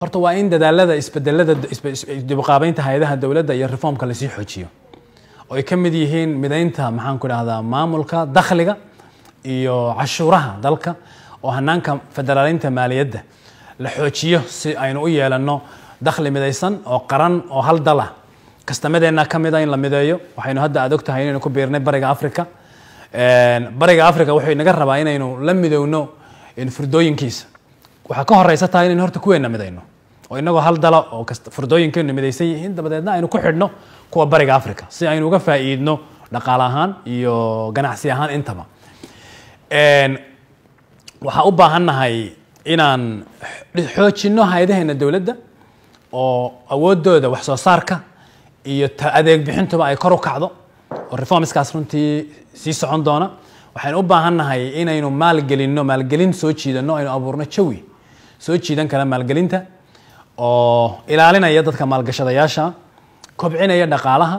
horta waa in dadaalada isbedelada dibqaabeynta hay-adaha dowladda iyo reformka lasii xoojiyo oo ay ka mid yihiin midaynta maxaanku idhahdaa maamulka dakhliga iyo cashuuraha dalka oo hanaanka federaalinta maaliyadda la xoojiyo si aynu u yeelano dakhli midaysan oo qaran oo hal dal ah kastamadeenna ka mid a ah in la mideeyo waxaynu hadda aad ogtahay inaynu ku biirnay bariga africa bariga africa wuxuu inaga rabaa inaynu la midowno firdooyinkiisa waxaa ka horeysa tahay inaynu horta kuweenna midayno oo inagoo hal dala oo fardooyinkeenu midaysan yihiin dabadeedna aynu ku xidhno kuwa bariga africa si aynu uga faa'iidno dhaqaale ahaan iyo ganacsi ahaan intaba waxaa u baahannahay inaan xoojinno hay-adaheenna dowladda oo awoodooda wax soo saarka iyo adeeg bixintuba ay kor u kacdo oo reformskaas runtii sii socon doona waxaynu u baahannahay inaynu maalgelinno maalgelin soo jiidanno aynu abuurno jawi soo jiidan kara maalgelinta oo ilaalinaya dadka maalgashadayaasha kobcinaya dhaqaalaha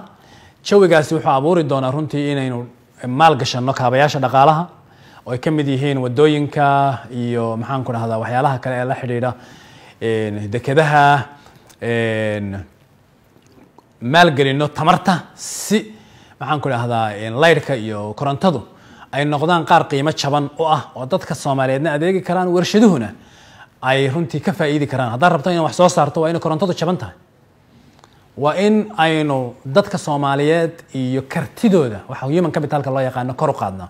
jawigaasi wuxuu abuuri doonaa runtii inaynu maalgashanno kaabayaasha dhaqaalaha oo ay ka mid yihiin wadooyinka iyo maxaanku dhahdaa waxyaalaha kale ee la xidhiidha dekedaha maalgelino tamarta si maxaan ku dhahdaa laydhka iyo korontadu ay noqdaan qaar qiimo jaban u ah oo dadka soomaaliyeedna adeegi karaan warshaduhuna ay runtii ka faa'iidi karaan haddaad rabto inaan wax soo saarto waa inay korontadu jaban tahay waa in aynu dadka soomaaliyeed iyo kartidooda waxa human capitalka loo yaqaano kor u qaadnaa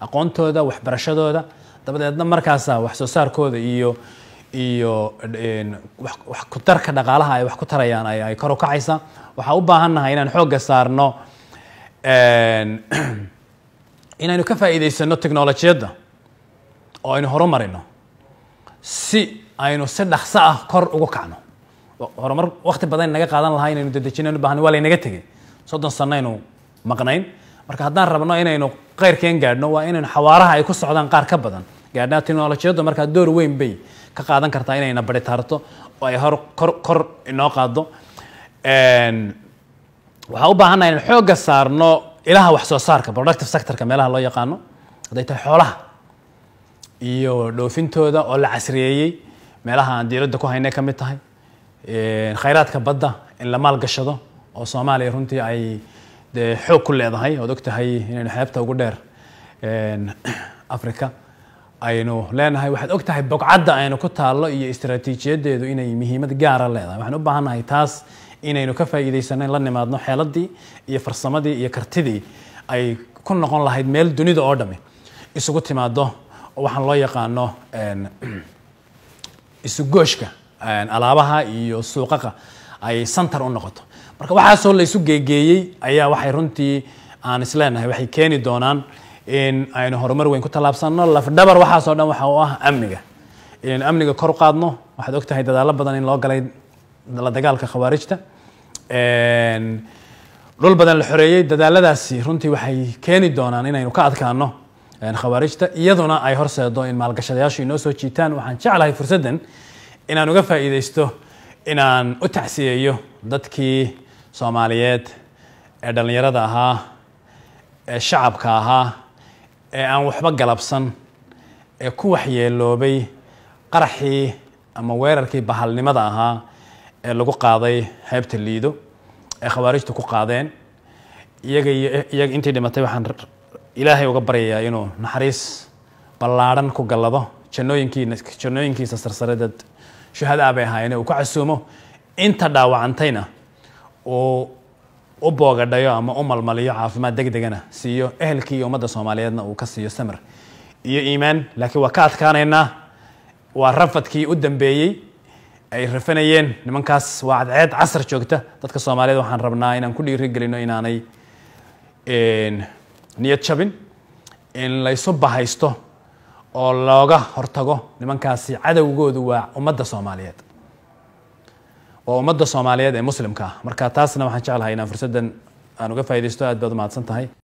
aqoontooda waxbarashadooda dabadeedna markaasa wax soo saarkooda iyo iyo wax ku dhaqaalaha ay wax ku tarayaan ay kor u kacaysaa waxaa u baahannahay inaan xoogga saarno inaynu ka faa'iidaysano technolojiyadda oo aynu horumarino si aynu si dhakso ah kor ugu kacno horumar wakti badan naga qaadan lahaa inaynu dedejina u waa laynaga tegey soddon sanno maqnayn marka haddaan rabno inaynu keyrkeen gaadhno waa inaynu xawaaraha ay ku socdaan qaar ka badan gaadhnaa teknolojiyaddu markaa door weyn bay ka qaadan kartaa inayna bari oo ay hor kor kor inoo qaado waxaa u baahannaha inaynu xoogga saarno ilaha wax soo saarka productive sectorka meelaha loo yaqaano hadday tahay xoolaha iyo dhoofintooda oo la casriyeeyey meelaha aan dowladda ku haynay ka mid tahay khayraadka badda in la maalgashado oo soomaaliya runtii ay dee xoog ku leedahay oad ogtahay inaynu xeebta ugu dheer africa aynu leenahay waxaad og tahay bogcadda aynu ku taallo iyo istaraatiijiyadeedu inay muhiimad gaara ah leedahay waxaan u baahannahay taas inaynu ka faaiidaysano in la nimaadno xeeladii iyo farsamadii iyo kartidii ay ku noqon lahayd meel dunida oo dhammi isugu timaado waxaan loo yaqaano isugooshka alaabaha iyo suuqaqa ay center u noqoto marka waxaasoo la isu geegeeyey ayaa waxay runtii aan isleenahay waxay keeni doonaan in aynu horumar weyn ku tallaabsanno lafdhabar waxaasoo dhan waxa u ah amniga inaynu amniga kor u qaadno waxaad ogtahay dadaallo badan in loo galay la dagaalka khawaarijta dhul badan la xoreeyey dadaaladaasi runtii waxay keeni doonaan inaynu ka adkaano khawaarijta iyaduna ay horseedo in maalgashadayaashu inoo soo jiitaan waxaan jeclahay fursaddan inaan uga faa'iidaysto inaan u tacsiyeeyo dadkii soomaaliyeed ee dhallinyarada ahaa ee shacabka ahaa ee aan waxba galabsan ee ku waxyeeloobay qaraxii ama weerarkii bahalnimada ahaa ee lagu qaaday heybta liido ee khawaarijtu ku qaadeen iyaga iyo iyaga intii dhimatay waxaan ilaahay uga baryayaa inuu naxariis ballaadhan ku gallado jannooyinkiisa sarsaredeed shuhada abay ahaayeen uu ka casuumo inta dhaawacantayna uu u boogadhayo ama u malmaliyo caafimaad deg degana siiyo ehelkii ummadda soomaaliyeedna uu ka siiyo samir iyo iimaan laakiin waa ka adkaanaynaa waa rafadkii u dambeeyey ay rafanayeen nimankaas waa cadceed casar joogta dadka soomaaliyeed waxaan rabnaa inaan ku dhiirigelino inaanay niyad jabin in laysu bahaysto oo looga hortago nimankaasi cadowgoodu waa ummadda soomaaliyeed waa ummadda soomaaliyeed ee muslimka ah marka taasna waxaan jeclahay inaan fursaddan aan uga faa'idaysto aad baad umahadsan tahay